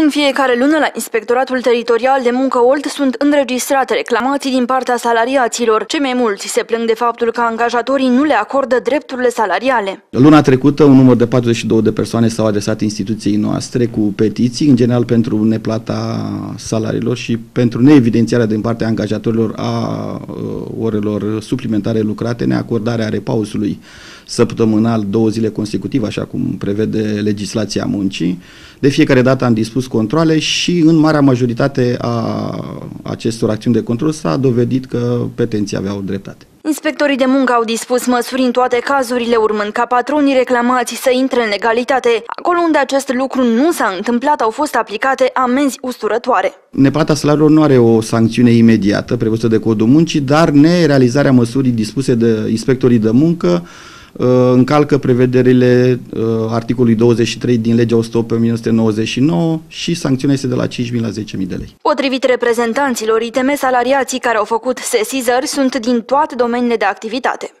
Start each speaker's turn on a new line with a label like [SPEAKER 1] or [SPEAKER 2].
[SPEAKER 1] În fiecare lună la Inspectoratul Teritorial de Muncă Olt sunt înregistrate reclamații din partea salariaților. Cei mai mulți se plâng de faptul că angajatorii nu le acordă drepturile salariale.
[SPEAKER 2] Luna trecută, un număr de 42 de persoane s-au adresat instituției noastre cu petiții, în general pentru neplata salariilor și pentru neevidențiarea din partea angajatorilor a uh, orelor suplimentare lucrate, neacordarea repausului săptămânal două zile consecutive, așa cum prevede legislația muncii. De fiecare dată am dispus impus controle și în marea majoritate a acestor acțiuni de control s-a dovedit că petenții aveau dreptate.
[SPEAKER 1] Inspectorii de muncă au dispus măsuri în toate cazurile, urmând ca patronii reclamați să intre în legalitate. Acolo unde acest lucru nu s-a întâmplat, au fost aplicate amenzi usturătoare.
[SPEAKER 2] Neplata salariilor nu are o sancțiune imediată prevăzută de codul muncii, dar nerealizarea măsurii dispuse de inspectorii de muncă Uh, încalcă prevederile uh, articolului 23 din legea 108 pe 1999 și sancțiunea este de la 5.000 la 10.000 de lei.
[SPEAKER 1] Potrivit reprezentanților ITM, salariații care au făcut sesizări sunt din toate domeniile de activitate.